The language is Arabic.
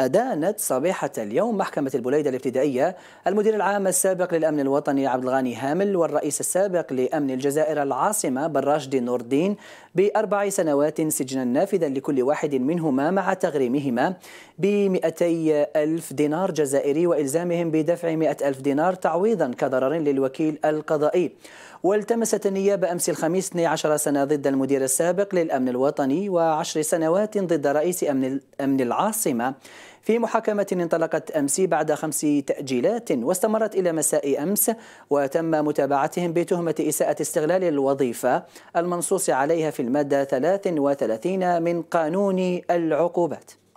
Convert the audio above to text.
أدانت صبيحة اليوم محكمة البليدة الابتدائية المدير العام السابق للأمن الوطني عبد الغني هامل والرئيس السابق لأمن الجزائر العاصمة براشد نور الدين بأربع سنوات سجنا نافذا لكل واحد منهما مع تغريمهما ب ألف دينار جزائري وإلزامهم بدفع 100 ألف دينار تعويضا كضرر للوكيل القضائي والتمست النيابة أمس الخميس 12 سنة ضد المدير السابق للأمن الوطني وعشر سنوات ضد رئيس أمن العاصمة في محاكمة انطلقت أمس بعد خمس تأجيلات واستمرت إلى مساء أمس وتم متابعتهم بتهمة إساءة استغلال الوظيفة المنصوص عليها في المادة 33 من قانون العقوبات